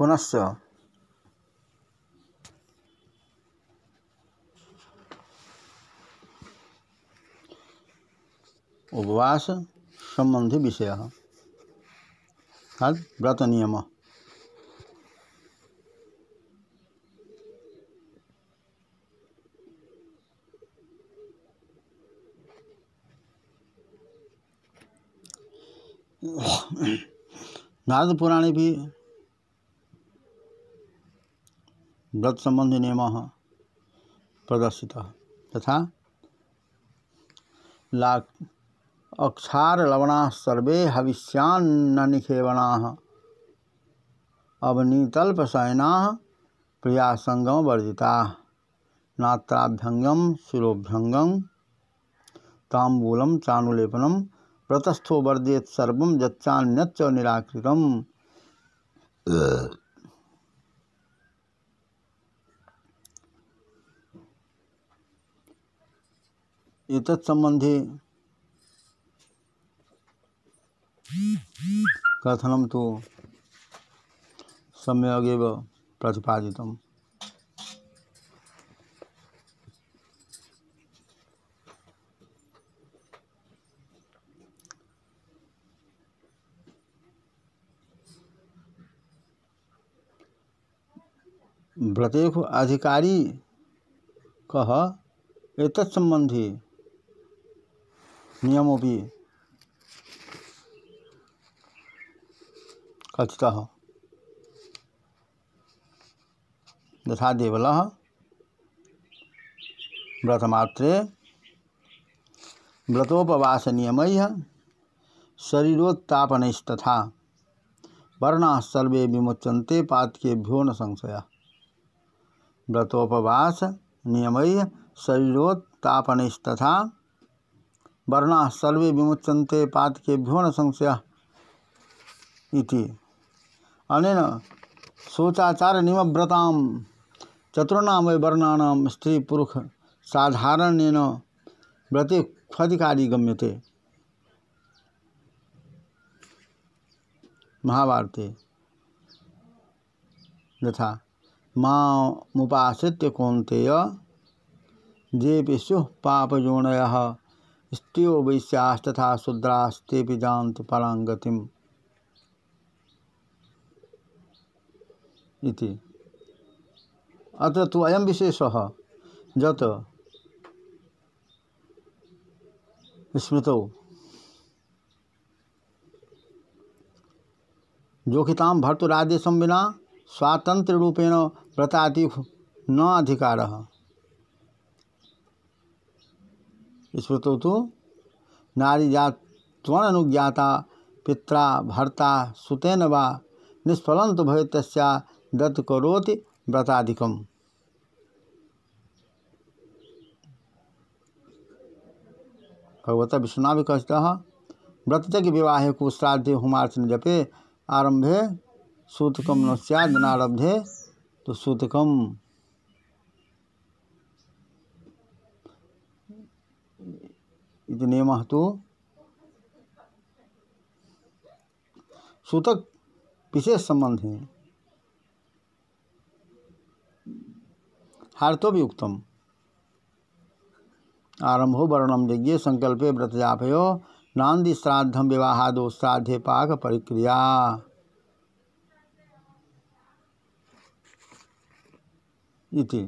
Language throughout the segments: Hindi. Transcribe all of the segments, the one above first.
पुनश्च उपवास संबंधी विषय व्रत नियम नारद पुराण भी नियम प्रदर्शित तथा ला अक्षारलवणाः सर्वे हविष्यान्ननिखेवणाः अवनीतल्पशयनाः प्रियासङ्गमवर्जिताः नात्राभ्यङ्गं शिरोभ्यङ्गं ताम्बूलं चाणुलेपन प्रतस्थो वर्जेत् सर्वं यच्चान्यच्च निराकृतम् एतत्सम्बन्धे कथनं तु सम्यगेव प्रतिपादितम् व्रतेखु अधिकारी कह एतत्सम्बन्धी नियमों भी कथित यथा देवल व्रतमात्रे शरीरोत्तापन तथा वर्ण सर्वे विमुच्यन्ते पातकेभ्यो न संशय व्रतोपवास शरीरोत्तापन तथा वर्णा सर्वे पात विमुच्यन्ते पातकेभ्यो न संशयः इति अनेन शौचाचारनिमव्रतां चतुर्णां वै वर्णानां स्त्रीपुरुषसाधारणेन व्रते क्वधिकारी गम्यते महाभारते यथा माँ मामुपाश्रित्य कौंतेय जेपी पापयोनयः स्त्रियो वैश्यास्तथा शूद्रास्तेऽपि यान्ति परां गतिम् इति तो अयम विशेष जत स्मृत स्मृतौ जोखितां भर्तुरादेशं विना स्वातन्त्र्यरूपेण व्रता न अधिकारः स्मृतो तु नारी जात त्वन अनुज्ञाता पित्रा भर्ता सुतेन वा निष्फलं तो भय तस्या दत्त करोति व्रताधिकम भगवता विष्णुना भी कहते हैं व्रत तक विवाह को श्राद्धे हुमार्चन जपे आरंभे सूतकम न सैद नारब्धे तो सूतकम नियमः तु सूतक विशेष संबंध है हार्तो भी उक्तम आरंभो वर्णम यज्ञ संकल्पे व्रतजापयो नांदी श्राद्धम विवाहादो श्राद्धे पाक परिक्रिया इति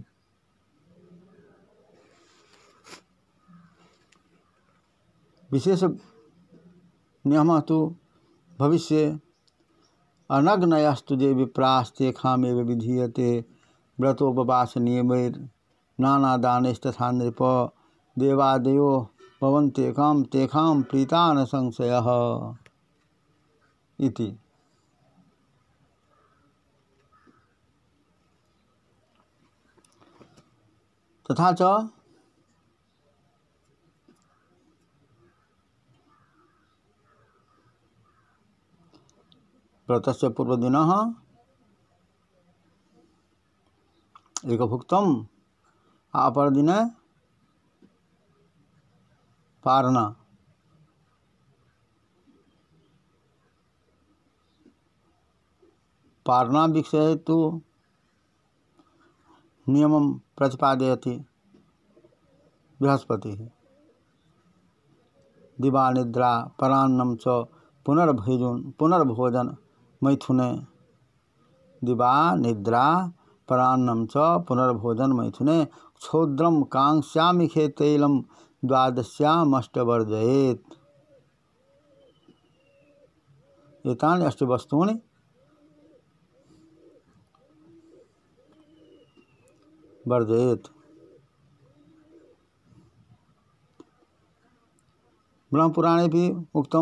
विशेष नियम तो भविष्य अनग्नयस्तु जे विप्रास्ते खामे विधीयते व्रतोपवास नियमैर् तथा नृप देवादयो तेखा प्रीता न संशय तथा च व्रत से पूर्व दिन एक भुक्तम अपर दिन पारना पारना विषय तो नियम प्रतिपादयति बृहस्पति दिवा निद्रा परान्नम च पुनर्भोजन पुनर्भोजन मैथुने दिवा निद्रा परान्नम च पुनर्भोजन मैथुने क्षोद्रम कांक्षामिखे तैलम द्वादश्यामष्टवर्जयेत अष्ट अष्टवस्तूनि वर्जयेत ब्रह्मपुराणे भी उक्त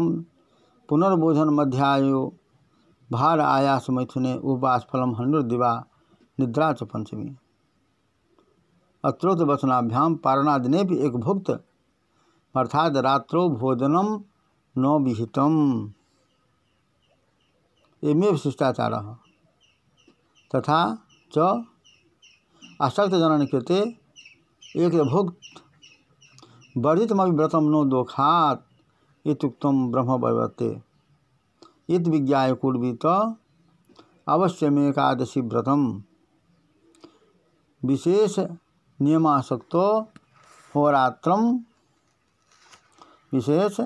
पुनर्बोधन मध्यायो भार आयास मैथुने उपवास उवास्फलम हनुर्दिवा निद्रा च पंचमी अत्रोत वसनाभ्याम पारणादिने भी एक भुक्त अर्थात रात्रो भोजनम न विहितम एमे शिष्टाचार तथा च असक्त जनन कृते एक भुक्त वर्धित व्रतम नो दोखात इतुक्तम ब्रह्म वर्वते यद विज्ञाय कुर्वीत अवश्यमेकादशी व्रतम विशेष नियमाशक्त होरात्र विशेष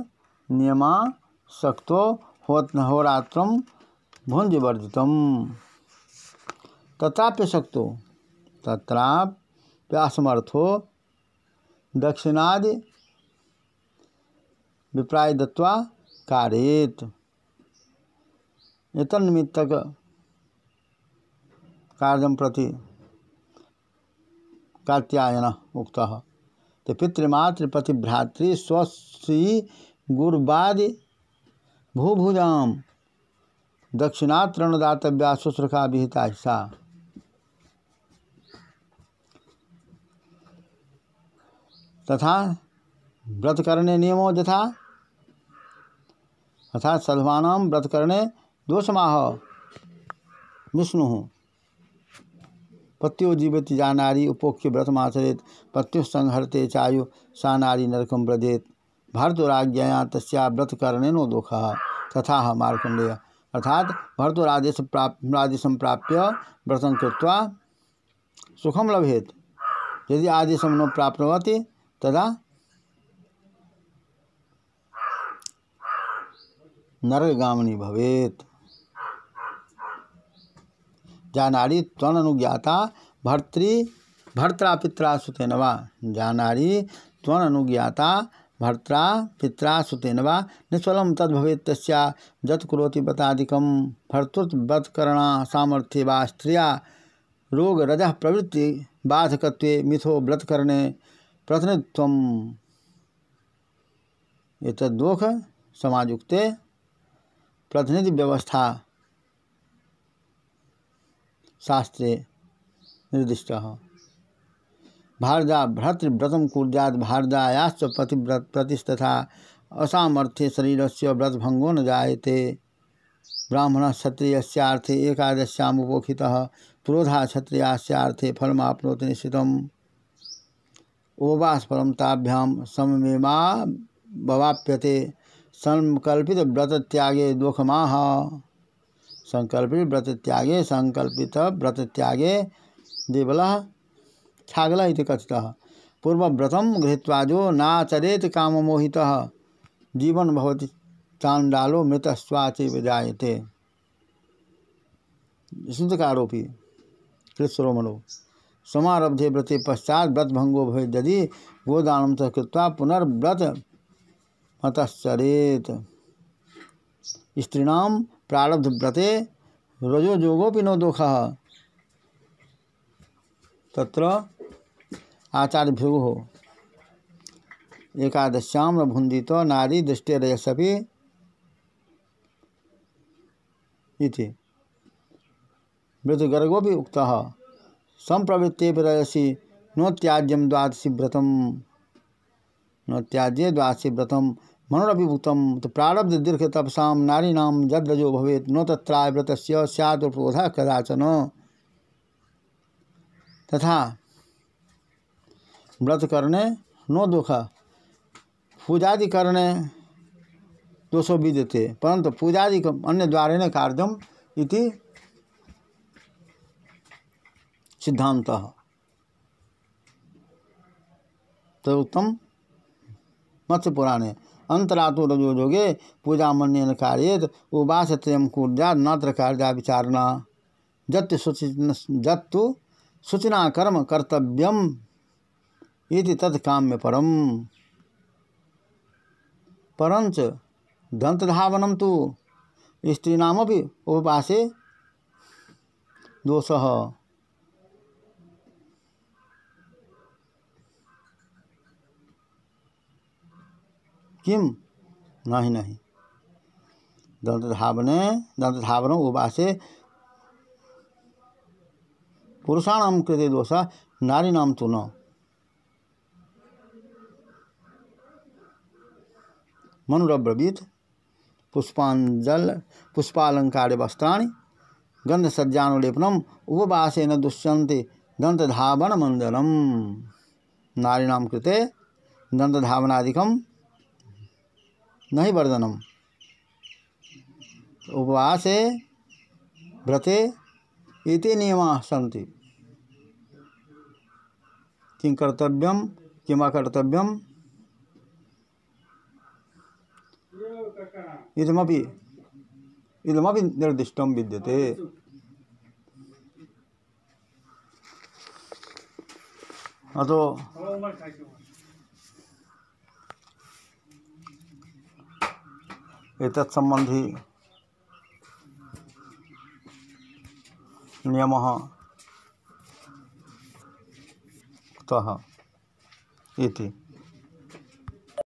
नियमासक्तो होरात्र भुंजवर्जित तथाप्यशक्त तत्राप्यासमर्थो दक्षिणादि विप्राय दत्वा कारेत एतन्निमित्तक कार्य प्रति कात्यायन उक्त तो पितृमातृपतिभ्रातृ स्वस्वी भूभुज भूभुजाम दक्षिणात्रणदातव्या शुश्रखा विहिता सा तथा व्रत करने नियमों तथा अर्थात सधवानाम व्रत करने माह विष्णु पत्यो जीवित जा नारी उपोक्ष व्रतमाचरेत पत्यु संहरते चायु सा नारी नरकम व्रजेत भरतराजया तस्या नो दुख तथा मार्कंडेय अर्थात भरतराजेश प्राप्त आदेश प्राप्य कृत्वा सुखम लभेत यदि आदेश न प्राप्त तदा नरगामनी भवेत जानारी त्वन अनुज्ञाता भर्तृ भर्तरा पित्रा सुतेनवा जानारी त्वन अनुज्ञाता भर्ता पिता सुतेनवा निस्वलम भवे तस्या जत कुरोति बतादिकम भर्तृत्वत करणा सामर्थ्य वा स्त्रिया रोग रज प्रवृत्ति बाधकत्व मिथो व्रत करने प्रतिनिधित्व ये तद्दोख समाजुक्त प्रतिनिधि व्यवस्था शास्त्रे निर्दिष्ट भारदा भ्रातृव्रतम कुर्याद भारदायाश्च प्रतिव्रत प्रतिस्तथा असामर्थ्ये शरीरस्य व्रतभंगो न जायते ब्राह्मण क्षत्रियर्थे एकादश्यामुपोखि क्रोधा क्षत्रियास्यार्थे फलमाप्नोति निश्चित उपवास परम ताभ्याम सममेमा बवाप्यते संकल्पित व्रत त्यागे दुखमा संकल्पित व्रत त्यागे संकल्पित व्रत त्यागे दिवल छागल कथित पूर्वव्रतम जो नाचरेत काम मोहिता जीवन भवति चांडालो मृत स्वाचे विजाते शुद्ध का आरोपी समारब्धे व्रते पश्चात व्रत भंगो भवि यदि गोदान कृत्वा पुनर्व्रत मतचरेत स्त्रीण प्रारब्ध व्रते रजो जोगोपि नो दुख तत्र आचार्यभ्यो एकादश्याम रभुंदित नारी दृष्टि रजसपी इति भी उक्त संप्रवृत्ते रजसी नो त्याज्यम द्वादशी व्रतम नो त्याज्य द्वादशी व्रतम मनोरभिभुक्तम तो प्रारब्ध दीर्घ तपसाम नारीणाम जद्रजो भवे न तत्राय व्रत सैदोध कदाचन तथा व्रत करने नो दुख पूजादि करने दोषो भी देते परंतु पूजादि अन्य ने कार्यम इति सिद्धांत तो मत्स्य पुराणे अंतरातो तो रजोजोगे पूजा मन कार्येत उबास त्रयम कूर्जा नात्र कार्या विचारणा जत् सूचि जत्तु सूचना कर्म कर्तव्यम इति तत्काम्य परम परंच दंतधावनम तो स्त्रीनामें उपवासे दोष किम नहीं नहीं दंत दंतधावने दंतधावनों उपासे पुरुषाणाम कृते दोषा नारी नाम तो न मनुरब्रवीत पुष्पाजल पुष्पालंकार वस्त्राणी गंधसज्जानुलेपनम उपवासेन दुष्यन्ते दंतधावन मंदनम नारीण कृते दंतधावनादिकम नहीं वर्धनम उपवासे व्रते इति नियम सन्ति किं कर्तव्यम किम अकर्तव्यम इदमपि इदमपि निर्दिष्टं विद्यते अतो एक संबंधी कृतः इति